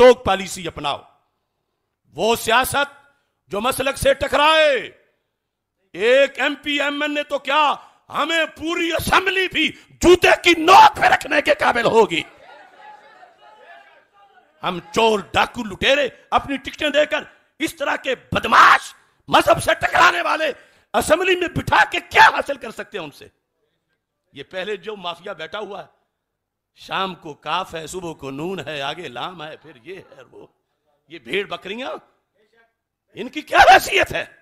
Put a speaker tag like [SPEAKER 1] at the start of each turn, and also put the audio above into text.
[SPEAKER 1] टोक policy अपनाओ वो सियासत जो मसलक से टकराए एक एमपी एमएन ने तो क्या हमें पूरी असेंबली भी जूते की नोक में रखने के काबिल होगी हम चोर डाकू लुटेरे अपनी टिकटें देकर इस तरह के बदमाश मजहब से टकराने वाले असेंबली में बिठा के क्या हासिल कर सकते हैं उनसे ये पहले जो माफिया बैठा हुआ है शाम को काफ है सुबह को नून है आगे लाम है फिर ये है वो ये भेड़ बकरियां इनकी क्या हैसियत है